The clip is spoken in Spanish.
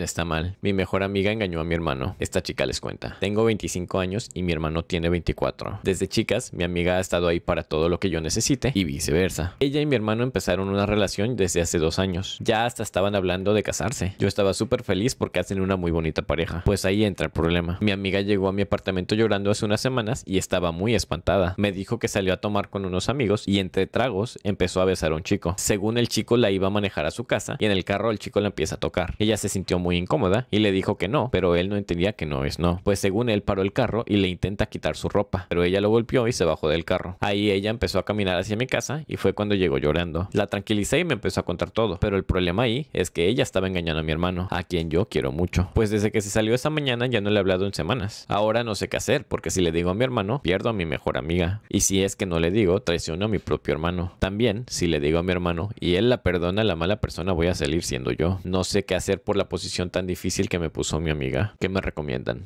está mal? Mi mejor amiga engañó a mi hermano. Esta chica les cuenta. Tengo 25 años y mi hermano tiene 24. Desde chicas, mi amiga ha estado ahí para todo lo que yo necesite y viceversa. Ella y mi hermano empezaron una relación desde hace dos años. Ya hasta estaban hablando de casarse. Yo estaba súper feliz porque hacen una muy bonita pareja. Pues ahí entra el problema. Mi amiga llegó a mi apartamento llorando hace unas semanas y estaba muy espantada. Me dijo que salió a tomar con unos amigos y entre tragos empezó a besar a un chico. Según el chico la iba a manejar a su casa y en el carro el chico la empieza a tocar. Ella se sintió muy incómoda y le dijo que no, pero él no entendía que no es no. Pues según él paró el carro y le intenta quitar su ropa, pero ella lo golpeó y se bajó del carro. Ahí ella empezó a caminar hacia mi casa y fue cuando llegó llorando. La tranquilicé y me empezó a contar todo, pero el problema ahí es que ella estaba engañando a mi hermano, a quien yo quiero mucho. Pues desde que se salió esa mañana ya no le he hablado en semanas. Ahora no sé qué hacer, porque si le digo a mi hermano, pierdo a mi mejor amiga. Y si es que no le digo, traiciono a mi propio hermano. También, si le digo a mi hermano y él la perdona, la mala persona voy a salir siendo yo. No sé qué hacer por la posición tan difícil que me puso mi amiga. ¿Qué me recomiendan?